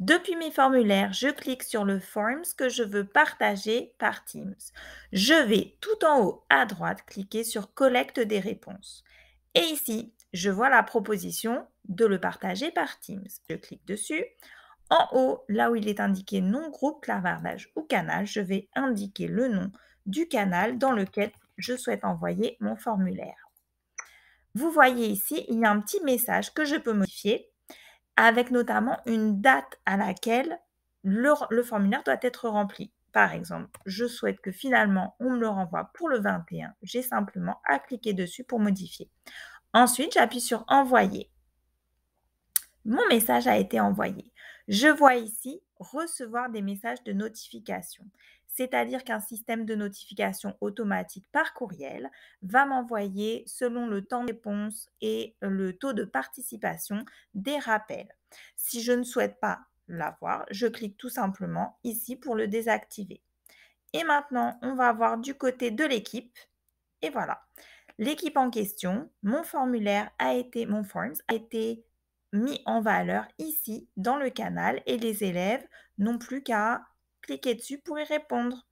Depuis mes formulaires, je clique sur le Forms que je veux partager par Teams. Je vais tout en haut à droite cliquer sur Collecte des réponses. Et ici, je vois la proposition de le partager par Teams. Je clique dessus. En haut, là où il est indiqué nom, groupe, clavardage ou canal, je vais indiquer le nom du canal dans lequel je souhaite envoyer mon formulaire. Vous voyez ici, il y a un petit message que je peux modifier avec notamment une date à laquelle le, formulaire doit être rempli. Par exemple, je souhaite que finalement on me le renvoie pour le 21. J'ai simplement à cliquer dessus pour modifier. Ensuite, j'appuie sur envoyer. Mon message a été envoyé. Je vois ici recevoir des messages de notification c'est-à-dire qu'un système de notification automatique par courriel va m'envoyer, selon le temps de réponse et le taux de participation, des rappels. Si je ne souhaite pas l'avoir, je clique tout simplement ici pour le désactiver. Et maintenant, on va voir du côté de l'équipe. Et voilà. L'équipe en question, mon formulaire a été, mon forms a été mis en valeur ici dans le canal et les élèves n'ont plus qu'à cliquez dessus pour y répondre.